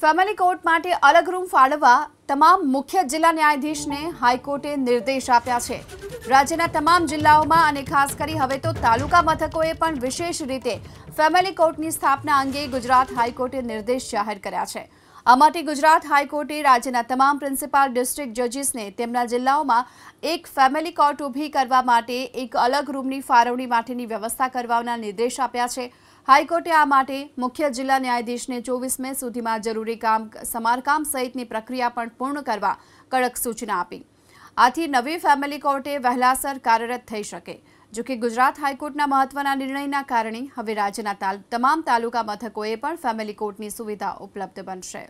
family court માટે અલગ room ફાળવવા તમામ મુખ્ય જિલ્લા ન્યાયધીશને હાઈકોર્ટે નિર્દેશ આપ્યા છે રાજ્યના તમામ જિલ્લાઓમાં અને ખાસ કરીને હવે તો તાલુકા મથકોએ પણ વિશેષ રીતે ફેમિલી કોર્ટની સ્થાપના અંગે ગુજરાત હાઈકોર્ટે નિર્દેશ જાહેર કર્યા છે આ માટે ગુજરાત હાઈકોર્ટે રાજ્યના તમામ પ્રિન્સિપલ ડિસ્ટ્રિક્ટ જજિઝને તેમના જિલ્લાઓમાં એક ફેમિલી કોર્ટ ઊભી કરવા માટે એક અલગ રૂમની ફાળવણી માટેની વ્યવસ્થા કરવાના નિર્દેશ આપ્યા છે હાઈકોર્ટે આ માટે મુખ્ય જિલ્લા ન્યાયાધીશને ચોવીસ મે સુધીમાં જરૂરી કામ સમારકામ સહિતની પ્રક્રિયા પણ પૂર્ણ કરવા કડક સૂચના આપી આથી નવી ફેમિલી કોર્ટે વહેલાસર કાર્યરત થઈ શકે જોકે ગુજરાત હાઈકોર્ટના મહત્વના નિર્ણયના કારણે હવે રાજ્યના તમામ તાલુકા મથકોએ પણ ફેમિલી કોર્ટની સુવિધા ઉપલબ્ધ બનશે